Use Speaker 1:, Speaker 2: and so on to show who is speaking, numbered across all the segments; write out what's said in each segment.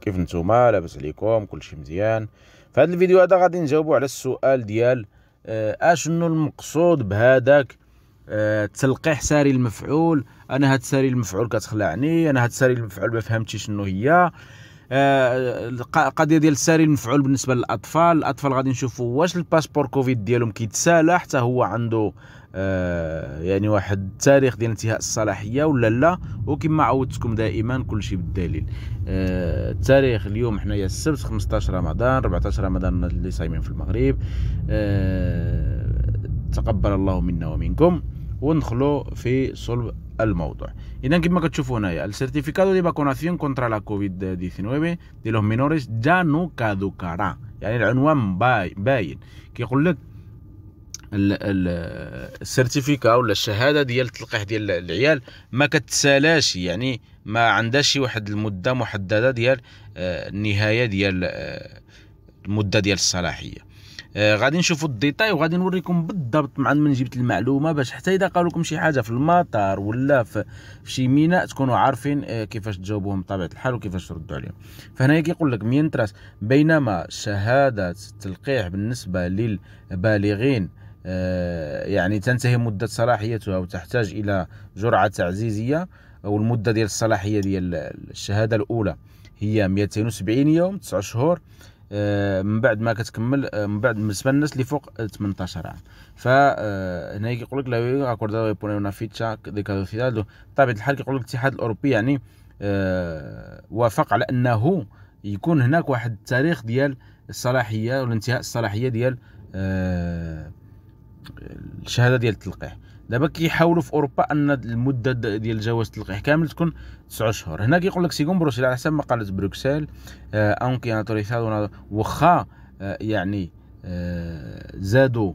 Speaker 1: كيف نتوما لاباس عليكم كلشي مزيان في هذا الفيديو هذا غادي نجاوبوا على السؤال ديال آه، اشنو المقصود بهذاك آه، تلقيح ساري المفعول انا هاد ساري المفعول كتخلعني انا هاد ساري المفعول ما فهمتش شنو هي آه، القضيه ديال ساري المفعول بالنسبه للاطفال الاطفال غادي نشوفوا واش الباسبور كوفيد ديالهم كيتسالى حتى هو عنده آه، يعني واحد التاريخ ديال انتهاء الصلاحيه ولا لا وكما عودتكم دائما كل شيء بالدليل آه التاريخ اليوم حنايا السبت 15 رمضان 14 رمضان اللي صايمين في المغرب آه تقبل الله منا ومنكم وندخلوا في صلب الموضوع اذا كما كتشوفوا هنايا السيرتيفيكادو دي فاكوناسيون كونترا لا كوفيد 19 ديالهم مينوريس جا نو كادوكارا يعني العنوان باين كيقول لك السيرتيفيكا ولا الشهاده ديال التلقيح ديال العيال ما كتسالاش يعني ما عندها شي واحد المده محدده ديال آه، النهايه ديال آه، المده ديال الصلاحيه آه، غادي نشوفوا الديتاي وغادي نوريكم بالضبط مع من جبت المعلومه باش حتى اذا قالوا لكم شي حاجه في المطار ولا في شي ميناء تكونوا عارفين كيفاش تجاوبوهم بطبيعه الحال وكيفاش تردوا عليهم فهنا كيقول لك مينتراس بينما شهاده التلقيح بالنسبه للبالغين آه، يعني تنتهي مدة صلاحيتها وتحتاج إلى جرعة تعزيزية أو المدة ديال الصلاحية ديال الشهادة الأولى هي 270 يوم 9 شهور آه، من بعد ما كتكمل آه، من بعد بالنسبه للناس اللي فوق 18 عام هنا كيقول لك لا اكوردado poner اون ficha دي كادوسيداد بطبيعه الحال كيقول لك الاتحاد الاوروبي يعني وافق على انه يكون هناك واحد التاريخ ديال الصلاحيه والانتهاء الصلاحيه ديال الشهاده ديال التلقيح دابا كيحاولوا في اوروبا ان المده ديال جواز التلقيح كامل تكون 9 شهور هنا كيقول لك سيكون بروسيل على حسب ما قالت بروكسل آه، اونكي انتوريساد واخا آه، يعني آه، زادوا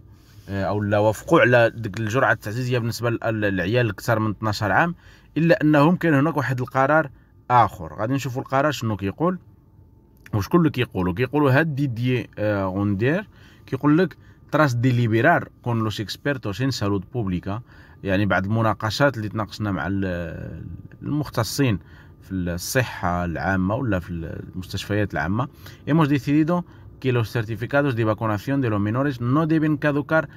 Speaker 1: او لا وافقوا على ديك الجرعه التعزيزيه بالنسبه للعيال اكثر من 12 عام الا انهم كان هناك واحد القرار اخر غادي نشوفوا القرار شنو كيقول وشكون اللي كيقولوا كيقولوا هاد ديدي غوندير كيقول لك تراس deliberar con los expertos en salud pública يعني بعد المناقشات اللي تناقشنا مع المختصين في الصحة العامة ولا في المستشفيات العامة hemos decidido que los certificados de vacunación de los menores no deben caducar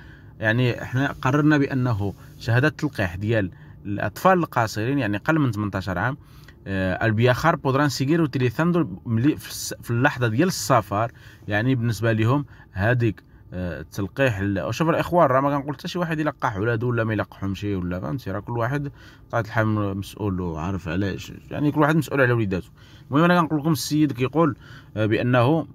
Speaker 1: يعني احنا قررنا بانه شهادة تلقيح ديال الاطفال القاصرين يعني قل من 18 عام آه، البياخار بودران سيغير اوتيليزاندو في اللحظه ديال السفر يعني بالنسبه لهم هذيك التلقيح آه، شوف الاخوان راه ما كنقول حتى شي واحد يلقح ولادو ولا ما يلقحهمش ولا فهمتي راه كل واحد طاعة الحال مسؤول وعارف علاش يعني كل واحد مسؤول على وليداتو المهم انا كنقول لكم السيد كيقول آه، بانه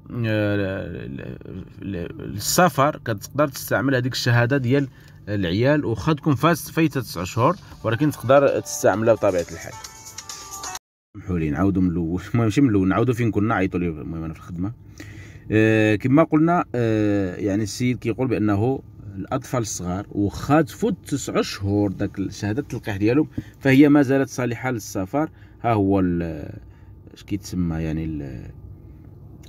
Speaker 1: السفر آه، كتقدر تستعمل هذيك الشهاده ديال العيال واخا تكون فاز فايته 9 شهور ولكن تقدر تستعملها بطبيعه الحال سمحوا لي نعاودوا من الاول المهم ماشي من الاول نعاودوا فين كنا عيطوا لي المهم انا في الخدمه آه، كما قلنا آه، يعني السيد كيقول بانه الاطفال الصغار وخا تفوت تسع شهور داك شهاده التلقيح ديالهم فهي ما زالت صالحه للسفر ها هو اش كيتسمى يعني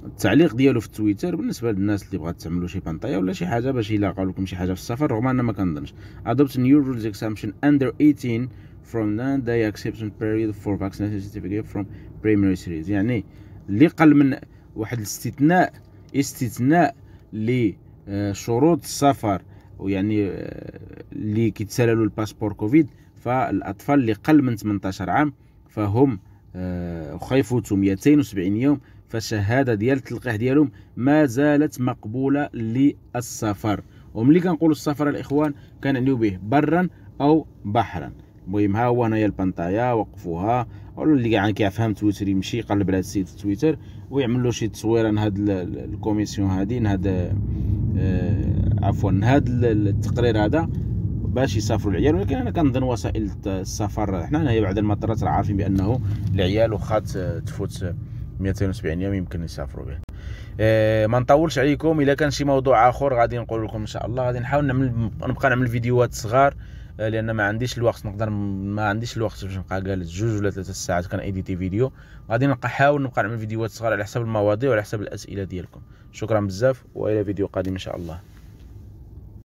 Speaker 1: التعليق ديالو في تويتر بالنسبه للناس اللي بغات تعملوا شي بنطايه ولا شي حاجه باش الا يلاقاو لكم شي حاجه في السفر رغم ان ما كنظنش adopt new rules exemption under 18 from the day exception period for vaccination certificate from primary series يعني اللي قل من واحد الاستثناء استثناء لشروط السفر ويعني آه، اللي كيتسللوا الباسبور كوفيد فالاطفال اللي قل من 18 عام فهم آه، واخا 270 يوم فالشهاده ديال التلقيح ديالهم ما زالت مقبوله للسفر وملي كنقولوا السفر الاخوان كنعنيو به برا او بحرا المهم ها هو انايا البانطايا وقفوها ولا اللي يعني كيفهم تويتر يمشي يقلب على السيت في تويتر ويعمل له شي تصويره لهاد الكوميسيون هادي لهاد آه عفوا لهاد التقرير هذا باش يسافروا العيال ولكن انا كنظن وسائل السفر حنا هنايا بعد المطارات عارفين بانه العيال واخا تفوت 270 يوم يمكن يسافروا به آه، ما نطولش عليكم الا كان شي موضوع اخر غادي نقول لكم ان شاء الله غادي نحاول نعمل نبقى نعمل فيديوهات صغار آه، لان ما عنديش الوقت نقدر ما عنديش الوقت باش نبقى جالس جوج ولا ثلاثه ساعات كان ايديتي فيديو غادي نبقى نحاول نبقى نعمل فيديوهات صغار على حسب المواضيع وعلى حسب الاسئله ديالكم شكرا بزاف والى فيديو قادم ان شاء الله